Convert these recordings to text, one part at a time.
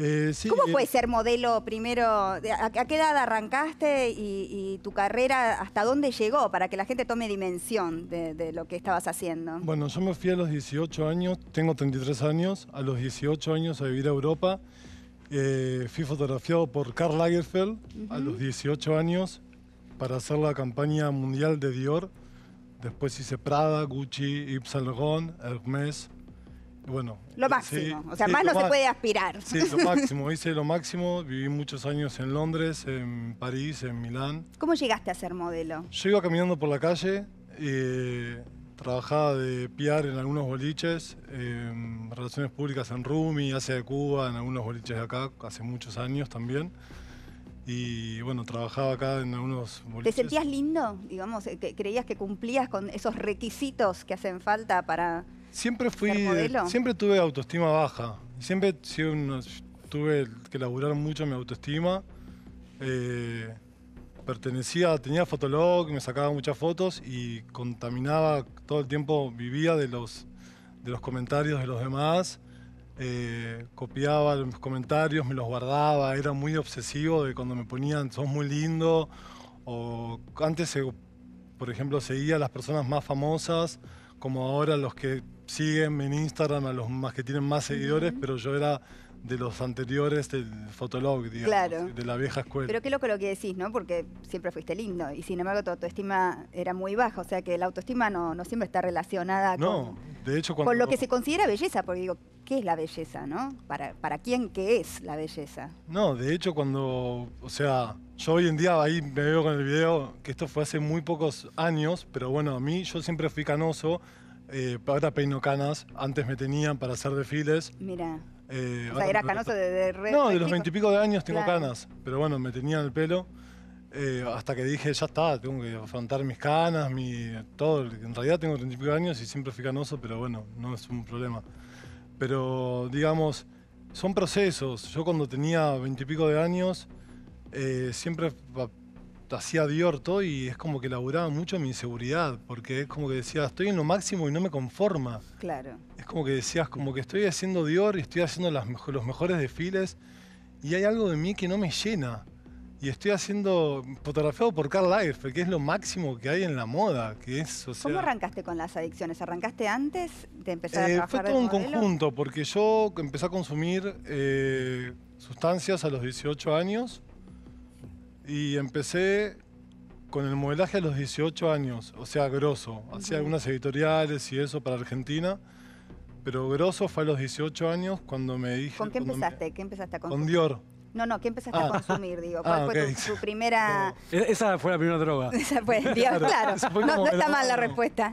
Eh, ¿Cómo eh, fue puede ser modelo primero? ¿A, qué edad arrancaste y, tu carrera hasta dónde llegó para que la gente tome dimensión de, lo que estabas haciendo? Bueno, yo me fui a los 18 años, tengo 33 años, a los 18 años a vivir a Europa. Eh, fui fotografiado por Karl Lagerfeld a los 18 años para hacer la campaña mundial de Dior. Después hice Prada, Gucci, Yves Saint Laurent, Hermès. Bueno. Lo máximo, o sea, más no se puede aspirar. Sí, lo máximo, hice lo máximo, viví muchos años en Londres, en París, en Milán. ¿Cómo llegaste a ser modelo? Yo iba caminando por la calle, eh, trabajaba de piar en algunos boliches, relaciones públicas en Rumi, Asia de Cuba, en algunos boliches de acá, hace muchos años también. Y bueno, trabajaba acá en algunos boliches. ¿Te sentías lindo? Digamos, eh, ¿creías que cumplías con esos requisitos que hacen falta para Siempre fui, siempre tuve autoestima baja. Siempre tuve que laburar mucho mi autoestima. Eh, pertenecía, tenía fotolog, me sacaba muchas fotos y contaminaba todo el tiempo, vivía de los, de los comentarios de los demás, eh, copiaba los comentarios, me los guardaba, era muy obsesivo de cuando me ponían, sos muy lindo, o antes, por ejemplo, seguía a las personas más famosas, como ahora los que siguen en Instagram a los más que tienen más seguidores, pero yo era de los anteriores del fotolog, digamos, claro. de la vieja escuela. Pero qué loco lo que decís, ¿no? Porque siempre fuiste lindo y sin embargo tu autoestima era muy baja, o sea que la autoestima no, siempre está relacionada no, con, de hecho, con lo que se considera belleza, porque digo, ¿qué es la belleza, no? ¿Para, para quién qué es la belleza? No, de hecho cuando, o sea, yo hoy en día ahí me veo con el video, que esto fue hace muy pocos años, pero bueno, a mí yo siempre fui canoso, eh, ahora peino canas, antes me tenían para hacer desfiles. Mira. Eh, o sea, era canoso de, re No, de los veintipico de años tengo canas, pero bueno, me tenían el pelo. Eh, hasta que dije, ya está, tengo que afrontar mis canas, mi todo. En realidad tengo veintipico y pico años y siempre fui canoso, pero bueno, no es un problema. Pero digamos, son procesos. Yo cuando tenía veintipico de años, eh, siempre hacía Dior todo y es como que laburaba mucho mi inseguridad, porque es como que decía, estoy en lo máximo y no me conforma. Claro. Es como que decías, como que estoy haciendo Dior y estoy haciendo las, los mejores desfiles y hay algo de mí que no me llena. Y estoy haciendo fotografiado por Carl que es lo máximo que hay en la moda. Que es, o ¿Cómo arrancaste con las adicciones? ¿Arrancaste antes de empezar a eh, Fue todo un conjunto, porque yo empecé a consumir eh, sustancias a los 18 años y empecé con el modelaje a los 18 años, o sea, grosso. Hacía algunas editoriales y eso para Argentina, pero grosso fue a los 18 años cuando me dije... ¿Con qué empezaste? ¿Qué empezaste a consumir? Con Dior. No, no, ¿qué empezaste a ah. consumir? Digo, ¿cuál ah, fue tu, primera...? E-, esa fue la primera droga. Esa fue, Dior, claro. no, está mal la respuesta.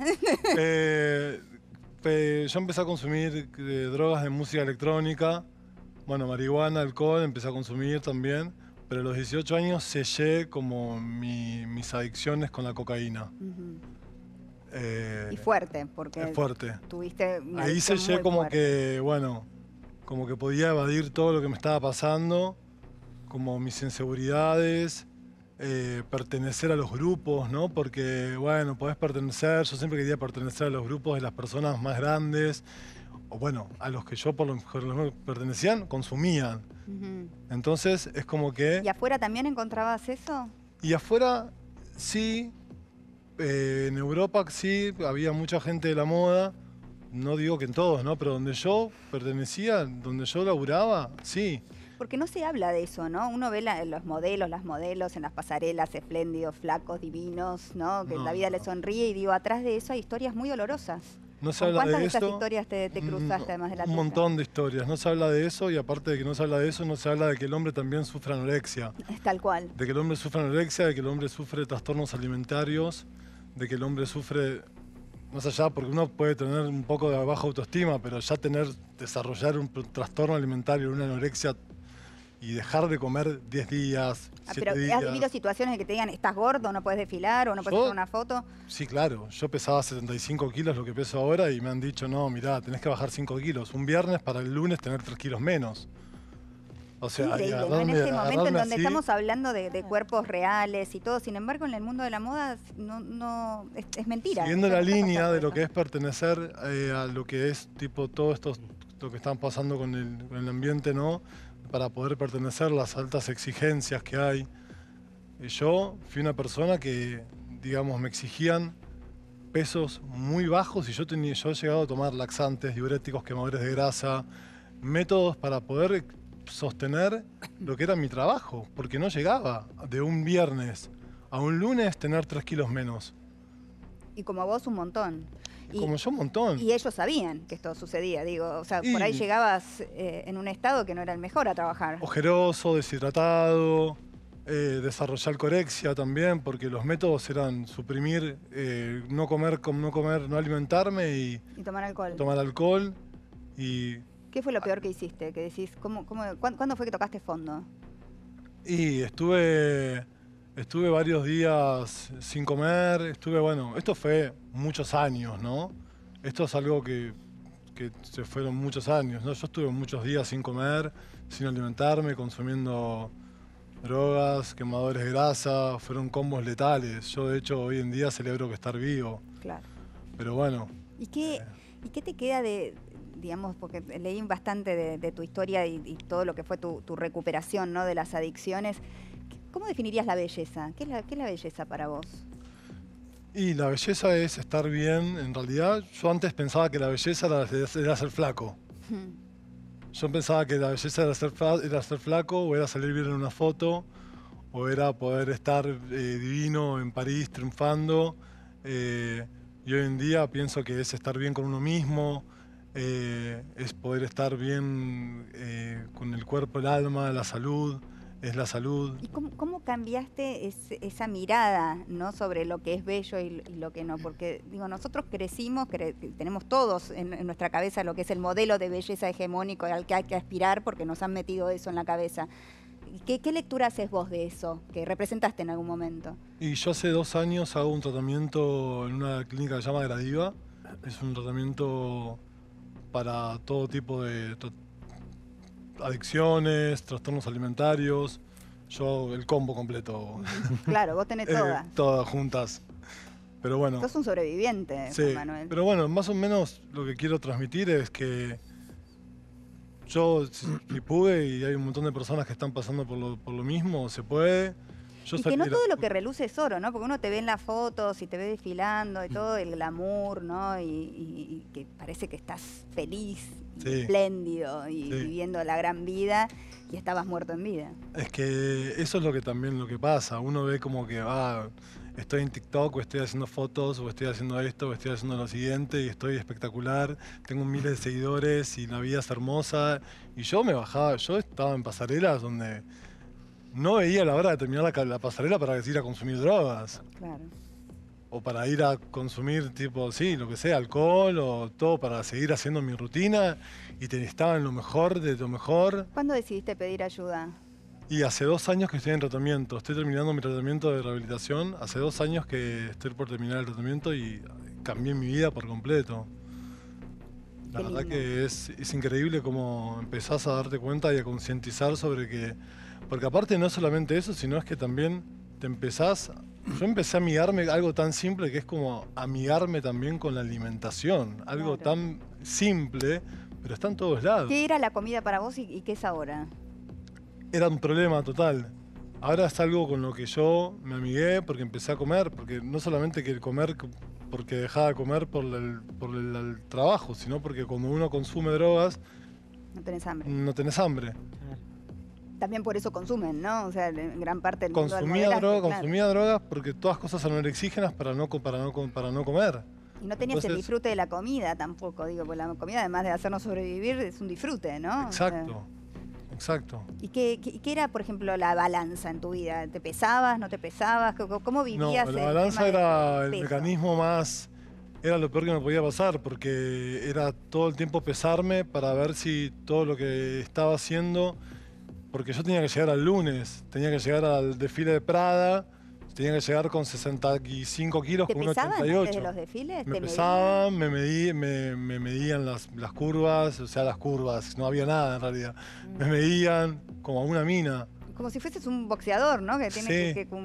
Eh, yo empecé a consumir eh, drogas de música electrónica, bueno, marihuana, alcohol, empecé a consumir también pero a los 18 años sellé como mis adicciones con la cocaína. Eh, y fuerte, porque fuerte. tuviste Ahí sellé como que, bueno, como que podía evadir todo lo que me estaba pasando, como mis inseguridades, eh, pertenecer a los grupos, ¿no? Porque, bueno, podés pertenecer, yo siempre quería pertenecer a los grupos de las personas más grandes bueno, a los que yo por lo mejor pertenecían, consumían. Entonces es como que... ¿Y afuera también encontrabas eso? Y afuera sí, eh, en Europa sí, había mucha gente de la moda, no digo que en todos, ¿no? Pero donde yo pertenecía, donde yo laburaba, sí. Porque no se habla de eso, ¿no? Uno ve los modelos, las modelos en las pasarelas, espléndidos, flacos, divinos, ¿no? Que la vida le sonríe y digo, atrás de eso hay historias muy dolorosas. No se habla ¿Cuántas de, esas historias te, mm, cruzaste además de la Un montón de historias. No se habla de eso y aparte de que no se habla de eso, no se habla de que el hombre también sufre anorexia. Es tal cual. De que el hombre sufre anorexia, de que el hombre sufre trastornos alimentarios, de que el hombre sufre más allá, porque uno puede tener un poco de baja autoestima, pero ya tener, desarrollar un trastorno alimentario, una anorexia y dejar de comer 10 días. Ah, pero ¿has vivido situaciones en que te digan, estás gordo, no puedes desfilar o no puedes hacer una foto? Sí, claro. Yo pesaba 75 kilos, lo que peso ahora, y me han dicho, no, mirá, tenés que bajar 5 kilos. Un viernes para el lunes tener 3 kilos menos. O sea, En ese momento en donde estamos hablando de, cuerpos reales y todo, sin embargo, en el mundo de la moda no, es, mentira. Siguiendo la línea de lo que es pertenecer eh, a lo que es tipo todo esto, que están pasando con el, con el ambiente, ¿no? para poder pertenecer, las altas exigencias que hay. Eh, yo fui una persona que, digamos, me exigían pesos muy bajos y yo, tenía, yo he llegado a tomar laxantes, diuréticos, quemadores de grasa, métodos para poder sostener lo que era mi trabajo, porque no llegaba de un viernes a un lunes tener tres kilos menos. Y como vos, un montón como yo un montón. Y ellos sabían que esto sucedía, digo, o sea, por ahí llegabas eh, en un estado que no era el mejor a trabajar. Ojeroso, deshidratado, eh, desarrollar corexia también, porque los métodos eran suprimir, eh, no comer, no comer, no alimentarme y... Y tomar alcohol. Tomar alcohol y... ¿Qué fue lo peor que hiciste? Que decís, ¿cómo, cómo, ¿cuándo fue que tocaste fondo? Y estuve Estuve varios días sin comer, estuve, bueno, esto fue muchos años, ¿no? Esto es algo que, se fueron muchos años, ¿no? Yo estuve muchos días sin comer, sin alimentarme, consumiendo drogas, quemadores de grasa, fueron combos letales. Yo, de hecho, hoy en día celebro que estar vivo. Claro. Pero bueno. ¿Y qué, eh. te queda de, digamos, porque leí bastante de, tu historia y, todo lo que fue tu recuperación, ¿no? De las adicciones. ¿Cómo definirías la belleza? ¿Qué es la, belleza para vos? Y la belleza es estar bien, en realidad. Yo antes pensaba que la belleza era, ser flaco. Hmm. Yo pensaba que la belleza era ser, flaco, o era salir bien en una foto, o era poder estar eh, divino en París triunfando. Eh, y hoy en día pienso que es estar bien con uno mismo, eh, es poder estar bien con el cuerpo, el alma, la salud es la salud. ¿Y cómo, cambiaste esa mirada ¿no? sobre lo que es bello y, lo que no? Porque digo, nosotros crecimos, tenemos todos en, nuestra cabeza lo que es el modelo de belleza hegemónico al que hay que aspirar porque nos han metido eso en la cabeza. ¿Qué, lectura haces vos de eso que representaste en algún momento? Y yo hace dos años hago un tratamiento en una clínica que se llama Gradiva. Es un tratamiento para todo tipo de adicciones, trastornos alimentarios. Yo el combo completo. Claro, vos tenés eh, todas. todas juntas. Pero bueno. Sos un sobreviviente, sí, Pero bueno, más o menos lo que quiero transmitir es que yo, si, pude, y hay un montón de personas que están pasando por lo, por lo mismo, se puede y que no todo lo que reluce es oro, ¿no? Porque uno te ve en las fotos y te ve desfilando y todo el glamour, ¿no? Y, que parece que estás feliz, espléndido y viviendo la gran vida y estabas muerto en vida. Es que eso es lo que también lo que pasa. Uno ve como que va, ah, estoy en TikTok o estoy haciendo fotos o estoy haciendo esto o estoy haciendo lo siguiente y estoy espectacular, tengo miles de seguidores y la vida es hermosa. Y yo me bajaba, yo estaba en pasarelas donde no veía la hora de terminar la, pasarela para ir a consumir drogas. Claro. O para ir a consumir, tipo, sí, lo que sea, alcohol o todo, para seguir haciendo mi rutina y te necesitaba lo mejor de lo mejor. ¿Cuándo decidiste pedir ayuda? Y hace dos años que estoy en tratamiento. Estoy terminando mi tratamiento de rehabilitación. Hace dos años que estoy por terminar el tratamiento y cambié mi vida por completo. La verdad que es, es increíble cómo empezás a darte cuenta y a concientizar sobre que porque aparte no solamente eso, sino es que también te empezás... Yo empecé a amigarme algo tan simple que es como amigarme también con la alimentación. Algo tan simple, pero está en todos lados. ¿Qué era la comida para vos y, qué es ahora? Era un problema total. Ahora es algo con lo que yo me amigué porque empecé a comer, porque no solamente que comer porque dejaba de comer por el, por el, trabajo, sino porque cuando uno consume drogas, no tenés hambre. No tenés hambre también por eso consumen, ¿no? O sea, en gran parte del mundo consumía droga, consumía drogas porque todas cosas exígenas para no para no para no comer. Y no tenías el disfrute de la comida tampoco, digo, porque la comida además de hacernos sobrevivir es un disfrute, ¿no? Exacto. exacto. ¿Y qué, era, por ejemplo, la balanza en tu vida? ¿Te pesabas, no te pesabas? ¿Cómo vivías? No, la balanza era el mecanismo más, era lo peor que me podía pasar, porque era todo el tiempo pesarme para ver si todo lo que estaba haciendo porque yo tenía que llegar al lunes, tenía que llegar al desfile de Prada, tenía que llegar con 65 kilos, ¿Te con los desfiles? Me pesaban, me, medían las, curvas, o sea, las curvas, no había nada en realidad. Me mm. medían como a una mina. Como si fueses un boxeador, ¿no? Que tienes que cumplir.